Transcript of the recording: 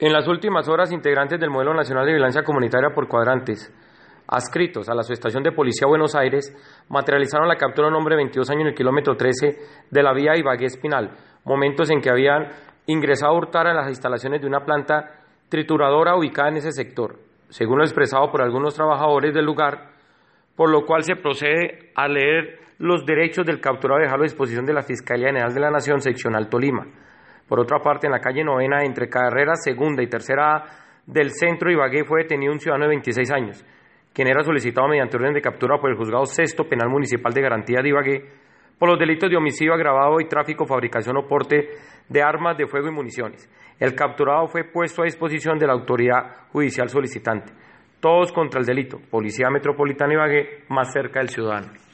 En las últimas horas, integrantes del Modelo Nacional de Vigilancia Comunitaria por Cuadrantes, adscritos a la Subestación de Policía Buenos Aires, materializaron la captura de un hombre de 22 años en el kilómetro 13 de la vía Ibagué Espinal, momentos en que habían ingresado a hurtar a las instalaciones de una planta trituradora ubicada en ese sector, según lo expresado por algunos trabajadores del lugar, por lo cual se procede a leer los derechos del capturado a dejarlo a disposición de la Fiscalía General de la Nación, seccional Tolima por otra parte, en la calle Novena, entre Carreras segunda y tercera del centro Ibagué, fue detenido un ciudadano de 26 años, quien era solicitado mediante orden de captura por el juzgado sexto penal municipal de garantía de Ibagué por los delitos de homicidio agravado y tráfico, fabricación o porte de armas de fuego y municiones. El capturado fue puesto a disposición de la autoridad judicial solicitante. Todos contra el delito. Policía Metropolitana Ibagué, más cerca del ciudadano.